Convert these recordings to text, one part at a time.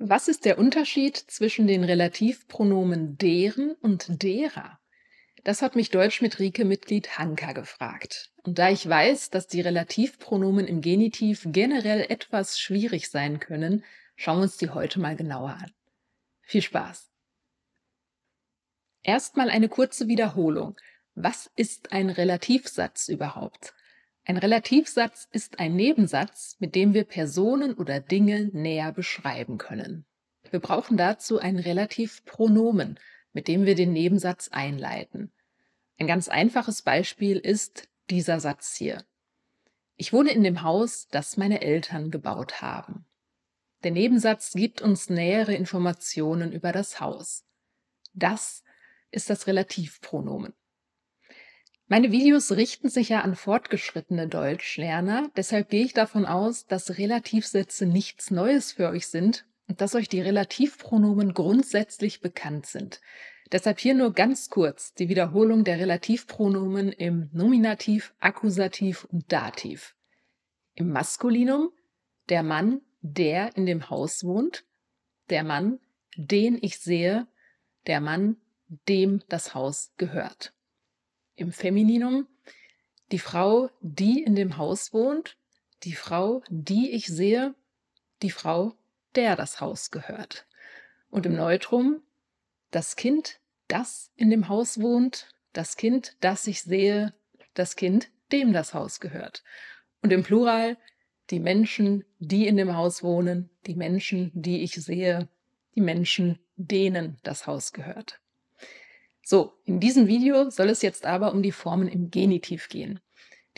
Was ist der Unterschied zwischen den Relativpronomen deren und derer? Das hat mich Deutsch mit Rike-Mitglied Hanka gefragt. Und da ich weiß, dass die Relativpronomen im Genitiv generell etwas schwierig sein können, schauen wir uns die heute mal genauer an. Viel Spaß! Erstmal eine kurze Wiederholung. Was ist ein Relativsatz überhaupt? Ein Relativsatz ist ein Nebensatz, mit dem wir Personen oder Dinge näher beschreiben können. Wir brauchen dazu ein Relativpronomen, mit dem wir den Nebensatz einleiten. Ein ganz einfaches Beispiel ist dieser Satz hier. Ich wohne in dem Haus, das meine Eltern gebaut haben. Der Nebensatz gibt uns nähere Informationen über das Haus. Das ist das Relativpronomen. Meine Videos richten sich ja an fortgeschrittene Deutschlerner, deshalb gehe ich davon aus, dass Relativsätze nichts Neues für euch sind und dass euch die Relativpronomen grundsätzlich bekannt sind. Deshalb hier nur ganz kurz die Wiederholung der Relativpronomen im Nominativ, Akkusativ und Dativ. Im Maskulinum der Mann, der in dem Haus wohnt, der Mann, den ich sehe, der Mann, dem das Haus gehört im Femininum die Frau, die in dem Haus wohnt, die Frau, die ich sehe, die Frau, der das Haus gehört. Und im Neutrum das Kind, das in dem Haus wohnt, das Kind, das ich sehe, das Kind, dem das Haus gehört. Und im Plural die Menschen, die in dem Haus wohnen, die Menschen, die ich sehe, die Menschen, denen das Haus gehört. So, in diesem Video soll es jetzt aber um die Formen im Genitiv gehen.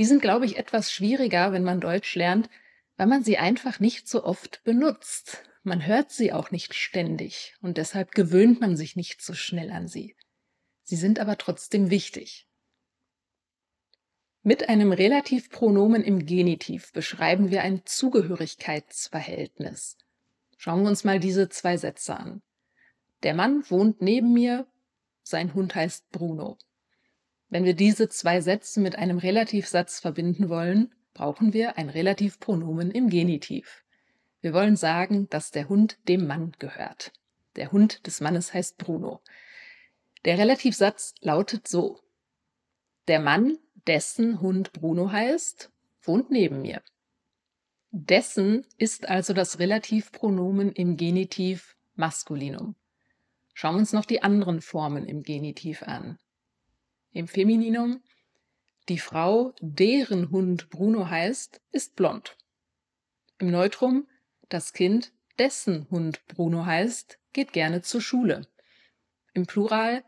Die sind, glaube ich, etwas schwieriger, wenn man Deutsch lernt, weil man sie einfach nicht so oft benutzt. Man hört sie auch nicht ständig und deshalb gewöhnt man sich nicht so schnell an sie. Sie sind aber trotzdem wichtig. Mit einem Relativpronomen im Genitiv beschreiben wir ein Zugehörigkeitsverhältnis. Schauen wir uns mal diese zwei Sätze an. Der Mann wohnt neben mir sein Hund heißt Bruno. Wenn wir diese zwei Sätze mit einem Relativsatz verbinden wollen, brauchen wir ein Relativpronomen im Genitiv. Wir wollen sagen, dass der Hund dem Mann gehört. Der Hund des Mannes heißt Bruno. Der Relativsatz lautet so. Der Mann, dessen Hund Bruno heißt, wohnt neben mir. Dessen ist also das Relativpronomen im Genitiv Maskulinum. Schauen wir uns noch die anderen Formen im Genitiv an. Im Femininum, die Frau, deren Hund Bruno heißt, ist blond. Im Neutrum, das Kind, dessen Hund Bruno heißt, geht gerne zur Schule. Im Plural,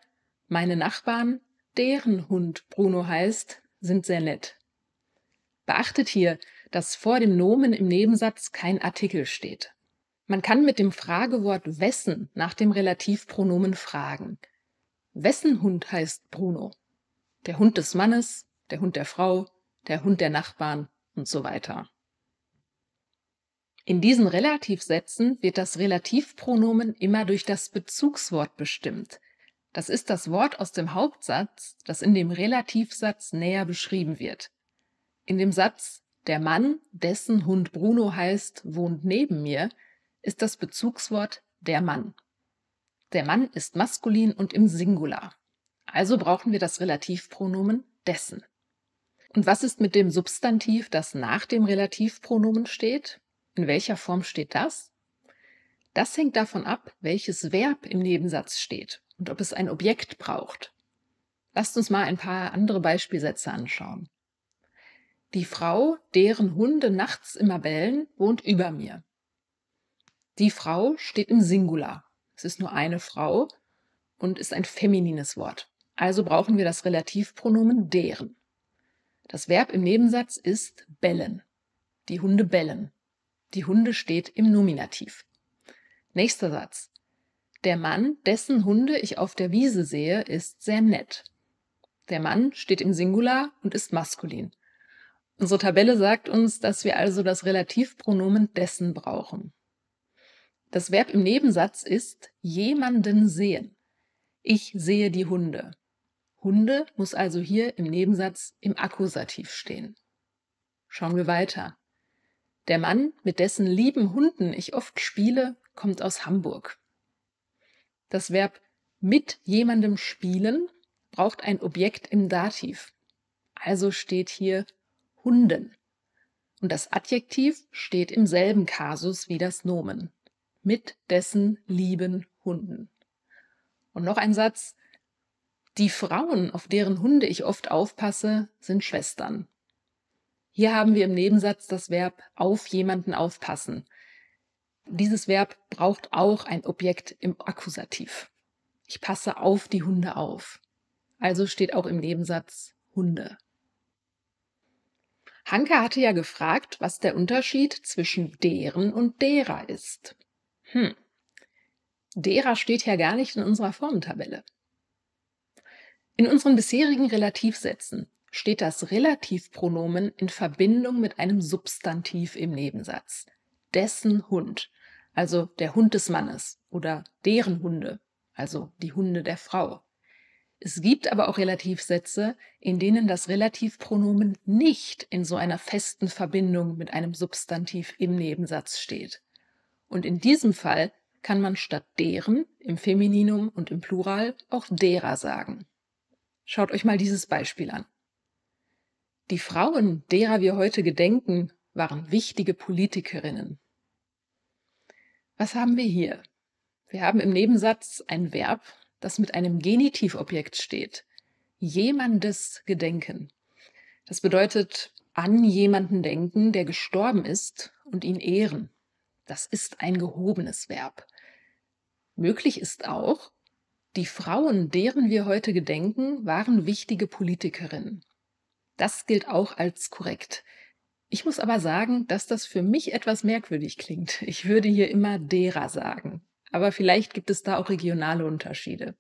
meine Nachbarn, deren Hund Bruno heißt, sind sehr nett. Beachtet hier, dass vor dem Nomen im Nebensatz kein Artikel steht. Man kann mit dem Fragewort wessen nach dem Relativpronomen fragen. Wessen Hund heißt Bruno? Der Hund des Mannes, der Hund der Frau, der Hund der Nachbarn und so weiter. In diesen Relativsätzen wird das Relativpronomen immer durch das Bezugswort bestimmt. Das ist das Wort aus dem Hauptsatz, das in dem Relativsatz näher beschrieben wird. In dem Satz Der Mann, dessen Hund Bruno heißt, wohnt neben mir, ist das Bezugswort der Mann. Der Mann ist maskulin und im Singular. Also brauchen wir das Relativpronomen dessen. Und was ist mit dem Substantiv, das nach dem Relativpronomen steht? In welcher Form steht das? Das hängt davon ab, welches Verb im Nebensatz steht und ob es ein Objekt braucht. Lasst uns mal ein paar andere Beispielsätze anschauen. Die Frau, deren Hunde nachts immer bellen, wohnt über mir. Die Frau steht im Singular. Es ist nur eine Frau und ist ein feminines Wort. Also brauchen wir das Relativpronomen deren. Das Verb im Nebensatz ist bellen. Die Hunde bellen. Die Hunde steht im Nominativ. Nächster Satz. Der Mann, dessen Hunde ich auf der Wiese sehe, ist sehr nett. Der Mann steht im Singular und ist maskulin. Unsere Tabelle sagt uns, dass wir also das Relativpronomen dessen brauchen. Das Verb im Nebensatz ist jemanden sehen. Ich sehe die Hunde. Hunde muss also hier im Nebensatz im Akkusativ stehen. Schauen wir weiter. Der Mann, mit dessen lieben Hunden ich oft spiele, kommt aus Hamburg. Das Verb mit jemandem spielen braucht ein Objekt im Dativ. Also steht hier Hunden. Und das Adjektiv steht im selben Kasus wie das Nomen mit dessen lieben Hunden. Und noch ein Satz. Die Frauen, auf deren Hunde ich oft aufpasse, sind Schwestern. Hier haben wir im Nebensatz das Verb auf jemanden aufpassen. Dieses Verb braucht auch ein Objekt im Akkusativ. Ich passe auf die Hunde auf. Also steht auch im Nebensatz Hunde. Hanke hatte ja gefragt, was der Unterschied zwischen deren und derer ist. Hm, derer steht ja gar nicht in unserer Formentabelle. In unseren bisherigen Relativsätzen steht das Relativpronomen in Verbindung mit einem Substantiv im Nebensatz. Dessen Hund, also der Hund des Mannes oder deren Hunde, also die Hunde der Frau. Es gibt aber auch Relativsätze, in denen das Relativpronomen nicht in so einer festen Verbindung mit einem Substantiv im Nebensatz steht. Und in diesem Fall kann man statt deren im Femininum und im Plural auch derer sagen. Schaut euch mal dieses Beispiel an. Die Frauen, derer wir heute gedenken, waren wichtige Politikerinnen. Was haben wir hier? Wir haben im Nebensatz ein Verb, das mit einem Genitivobjekt steht. Jemandes gedenken. Das bedeutet an jemanden denken, der gestorben ist und ihn ehren. Das ist ein gehobenes Verb. Möglich ist auch, die Frauen, deren wir heute gedenken, waren wichtige Politikerinnen. Das gilt auch als korrekt. Ich muss aber sagen, dass das für mich etwas merkwürdig klingt. Ich würde hier immer derer sagen. Aber vielleicht gibt es da auch regionale Unterschiede.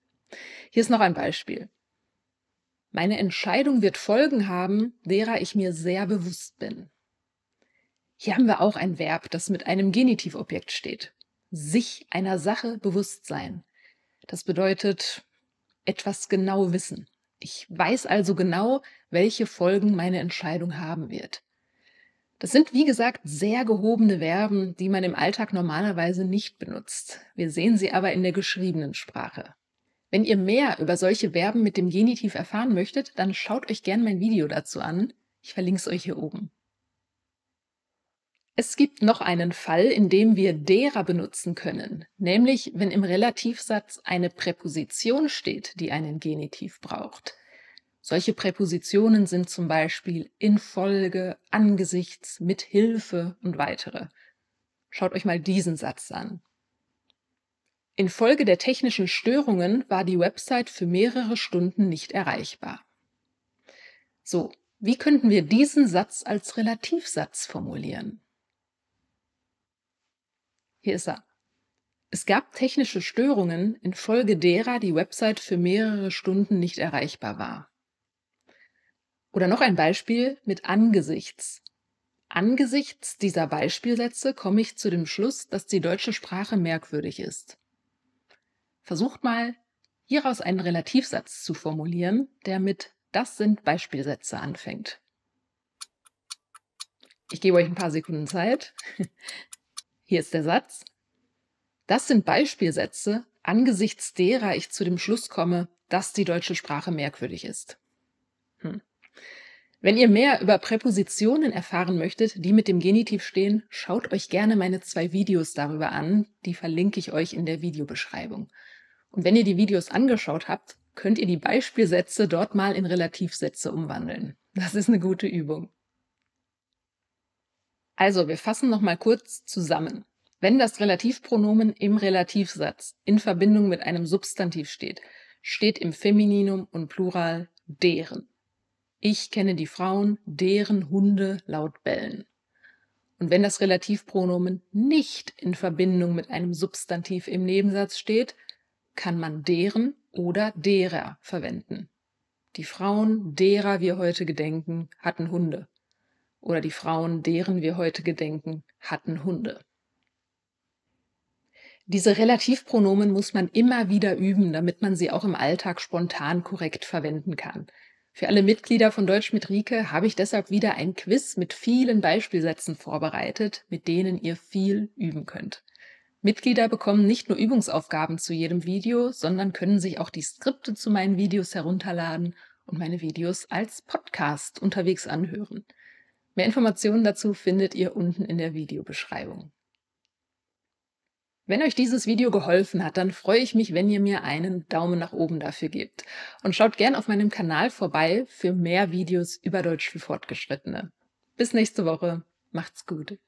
Hier ist noch ein Beispiel. Meine Entscheidung wird Folgen haben, derer ich mir sehr bewusst bin. Hier haben wir auch ein Verb, das mit einem Genitivobjekt steht. Sich einer Sache bewusst sein. Das bedeutet etwas genau wissen. Ich weiß also genau, welche Folgen meine Entscheidung haben wird. Das sind, wie gesagt, sehr gehobene Verben, die man im Alltag normalerweise nicht benutzt. Wir sehen sie aber in der geschriebenen Sprache. Wenn ihr mehr über solche Verben mit dem Genitiv erfahren möchtet, dann schaut euch gern mein Video dazu an. Ich verlinke es euch hier oben. Es gibt noch einen Fall, in dem wir derer benutzen können, nämlich wenn im Relativsatz eine Präposition steht, die einen Genitiv braucht. Solche Präpositionen sind zum Beispiel infolge, angesichts, mit Hilfe und weitere. Schaut euch mal diesen Satz an. Infolge der technischen Störungen war die Website für mehrere Stunden nicht erreichbar. So, wie könnten wir diesen Satz als Relativsatz formulieren? Hier ist er. Es gab technische Störungen, infolge derer die Website für mehrere Stunden nicht erreichbar war. Oder noch ein Beispiel mit angesichts. Angesichts dieser Beispielsätze komme ich zu dem Schluss, dass die deutsche Sprache merkwürdig ist. Versucht mal, hieraus einen Relativsatz zu formulieren, der mit das sind Beispielsätze anfängt. Ich gebe euch ein paar Sekunden Zeit. Hier ist der Satz. Das sind Beispielsätze, angesichts derer ich zu dem Schluss komme, dass die deutsche Sprache merkwürdig ist. Hm. Wenn ihr mehr über Präpositionen erfahren möchtet, die mit dem Genitiv stehen, schaut euch gerne meine zwei Videos darüber an, die verlinke ich euch in der Videobeschreibung. Und wenn ihr die Videos angeschaut habt, könnt ihr die Beispielsätze dort mal in Relativsätze umwandeln. Das ist eine gute Übung. Also, wir fassen nochmal kurz zusammen. Wenn das Relativpronomen im Relativsatz in Verbindung mit einem Substantiv steht, steht im Femininum und Plural deren. Ich kenne die Frauen, deren Hunde laut bellen. Und wenn das Relativpronomen nicht in Verbindung mit einem Substantiv im Nebensatz steht, kann man deren oder derer verwenden. Die Frauen, derer wir heute gedenken, hatten Hunde oder die Frauen, deren wir heute gedenken, hatten Hunde. Diese Relativpronomen muss man immer wieder üben, damit man sie auch im Alltag spontan korrekt verwenden kann. Für alle Mitglieder von Deutsch mit Rike habe ich deshalb wieder ein Quiz mit vielen Beispielsätzen vorbereitet, mit denen ihr viel üben könnt. Mitglieder bekommen nicht nur Übungsaufgaben zu jedem Video, sondern können sich auch die Skripte zu meinen Videos herunterladen und meine Videos als Podcast unterwegs anhören. Mehr Informationen dazu findet ihr unten in der Videobeschreibung. Wenn euch dieses Video geholfen hat, dann freue ich mich, wenn ihr mir einen Daumen nach oben dafür gebt. Und schaut gern auf meinem Kanal vorbei für mehr Videos über Deutsch für Fortgeschrittene. Bis nächste Woche. Macht's gut.